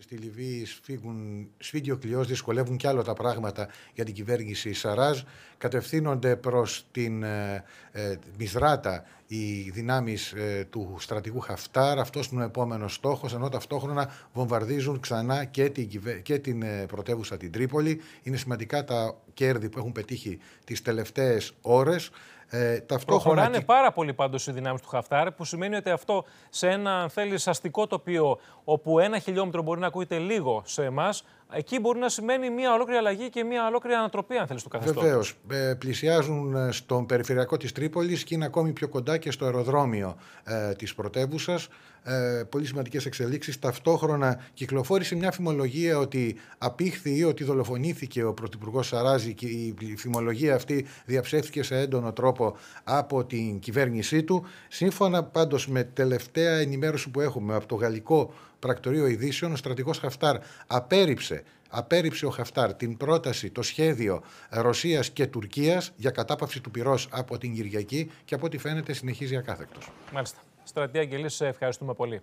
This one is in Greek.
Στη Λιβύη σφίγουν, σφίγγει ο κλειός, δυσκολεύουν κι άλλο τα πράγματα για την κυβέρνηση Σαράζ. Κατευθύνονται προς την ε, ε Μισράτα οι δυνάμεις ε, του στρατηγού Χαφτάρ. Αυτός είναι ο επόμενος στόχος, ενώ ταυτόχρονα βομβαρδίζουν ξανά και την, και την ε, πρωτεύουσα την Τρίπολη. Είναι σημαντικά τα κέρδη που έχουν πετύχει τις τελευταίες ώρες. Ε, ταυτόχρονα... Προχωράνε πάρα πολύ πάντως οι δυνάμεις του Χαφτάρ, που σημαίνει ότι αυτό σε ένα, αν αστικό τοπίο, όπου ένα χιλιόμετρο μπορεί να ακούγεται λίγο σε εμάς, Εκεί μπορεί να σημαίνει μια ολόκληρη αλλαγή και μια ολόκληρη ανατροπή, αν θέλεις, του καθεστώς. Βεβαίως. Ε, πλησιάζουν ε, στον περιφερειακό της Τρίπολης και είναι ακόμη πιο κοντά και στο αεροδρόμιο ε, της πρωτεύουσας. Ε, πολύ σημαντικές εξελίξεις. Ταυτόχρονα κυκλοφόρησε μια φημολογία ότι απήχθη ή ότι δολοφονήθηκε ο πρωθυπουργός Σαράζη και η φημολογία αυτή διαψεύθηκε σε έντονο τρόπο από την κυβέρνησή του. Σύμφωνα πάντως με τελευταία ενημέρωση που έχουμε από το γαλλικό πρακτορείο ειδήσεων, ο στρατηγός Χαφτάρ απέρριψε, απέρριψε ο Χαφτάρ την πρόταση, το σχέδιο Ρωσίας και Τουρκίας για κατάπαυση του πυρός από την Κυριακή και από ό,τι φαίνεται συνεχίζει ακάθεκτος. Μάλιστα. Στρατεία Αγγελής, σε ευχαριστούμε πολύ.